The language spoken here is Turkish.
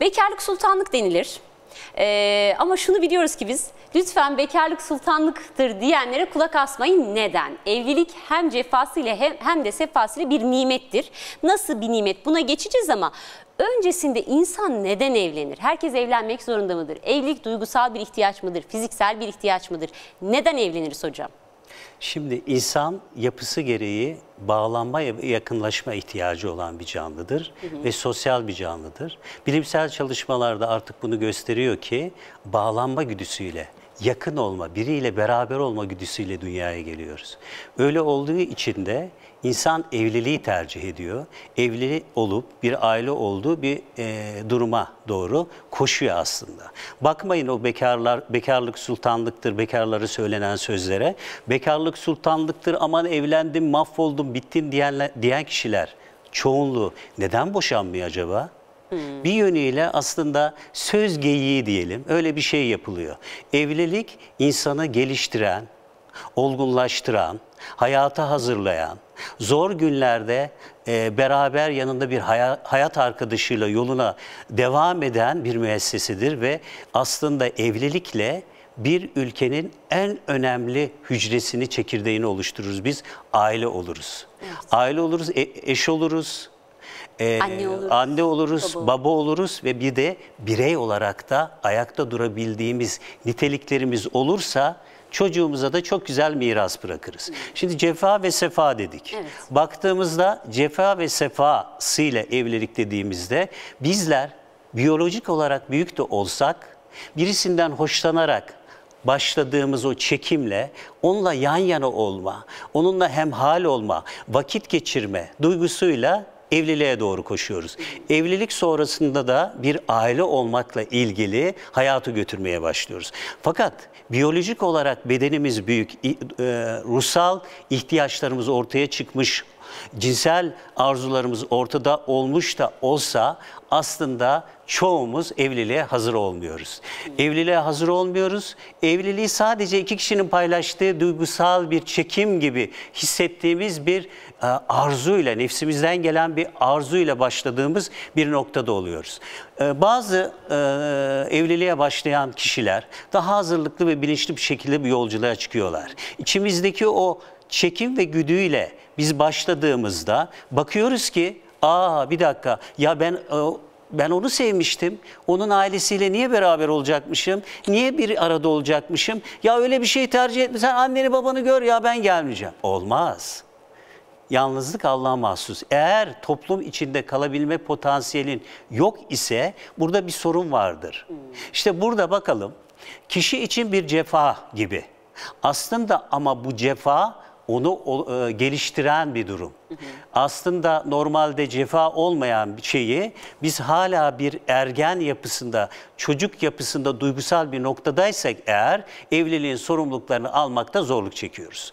Bekarlık sultanlık denilir. Ee, ama şunu biliyoruz ki biz lütfen bekarlık sultanlıktır diyenlere kulak asmayın. Neden? Evlilik hem cefasıyla hem, hem de sefasıyla bir nimettir. Nasıl bir nimet? Buna geçeceğiz ama öncesinde insan neden evlenir? Herkes evlenmek zorunda mıdır? Evlilik duygusal bir ihtiyaç mıdır? Fiziksel bir ihtiyaç mıdır? Neden evleniriz hocam? Şimdi insan yapısı gereği bağlanma yakınlaşma ihtiyacı olan bir canlıdır hı hı. ve sosyal bir canlıdır. Bilimsel çalışmalarda artık bunu gösteriyor ki bağlanma güdüsüyle yakın olma, biriyle beraber olma güdüsüyle dünyaya geliyoruz. Öyle olduğu için de insan evliliği tercih ediyor. Evli olup bir aile olduğu bir e, duruma doğru koşuyor aslında. Bakmayın o bekarlar bekarlık sultanlıktır, bekarları söylenen sözlere. Bekarlık sultanlıktır, aman evlendim, mahvoldum, bittin diyen, diyen kişiler çoğunluğu neden boşanmıyor acaba? Hmm. Bir yönüyle aslında söz geyiği diyelim öyle bir şey yapılıyor. Evlilik insanı geliştiren, olgunlaştıran, hayata hazırlayan, zor günlerde e, beraber yanında bir haya, hayat arkadaşıyla yoluna devam eden bir müessesedir ve aslında evlilikle bir ülkenin en önemli hücresini, çekirdeğini oluştururuz. Biz aile oluruz. Evet. Aile oluruz, e, eş oluruz, e, anne oluruz, anne oluruz baba. baba oluruz ve bir de birey olarak da ayakta durabildiğimiz niteliklerimiz olursa çocuğumuza da çok güzel miras bırakırız. Şimdi cefa ve sefa dedik. Evet. Baktığımızda cefa ve sefasıyla evlilik dediğimizde bizler biyolojik olarak büyük de olsak birisinden hoşlanarak başladığımız o çekimle onunla yan yana olma, onunla hemhal olma, vakit geçirme duygusuyla evliliğe doğru koşuyoruz. Evlilik sonrasında da bir aile olmakla ilgili hayatı götürmeye başlıyoruz. Fakat biyolojik olarak bedenimiz büyük, e, ruhsal ihtiyaçlarımız ortaya çıkmış cinsel arzularımız ortada olmuş da olsa aslında çoğumuz evliliğe hazır olmuyoruz. Evliliğe hazır olmuyoruz. Evliliği sadece iki kişinin paylaştığı duygusal bir çekim gibi hissettiğimiz bir e, arzuyla, nefsimizden gelen bir arzuyla başladığımız bir noktada oluyoruz. E, bazı e, evliliğe başlayan kişiler daha hazırlıklı ve bilinçli bir şekilde bir yolculuğa çıkıyorlar. İçimizdeki o çekim ve güdüyle biz başladığımızda bakıyoruz ki aa bir dakika ya ben e, ben onu sevmiştim. Onun ailesiyle niye beraber olacakmışım? Niye bir arada olacakmışım? Ya öyle bir şey tercih etme. Sen anneni babanı gör ya ben gelmeyeceğim. Olmaz. Yalnızlık Allah'a mahsus. Eğer toplum içinde kalabilme potansiyelin yok ise burada bir sorun vardır. Hmm. İşte burada bakalım. Kişi için bir cefa gibi. Aslında ama bu cefa onu e, geliştiren bir durum. Hı hı. Aslında normalde cefa olmayan bir şeyi biz hala bir ergen yapısında, çocuk yapısında duygusal bir noktadaysak eğer evliliğin sorumluluklarını almakta zorluk çekiyoruz.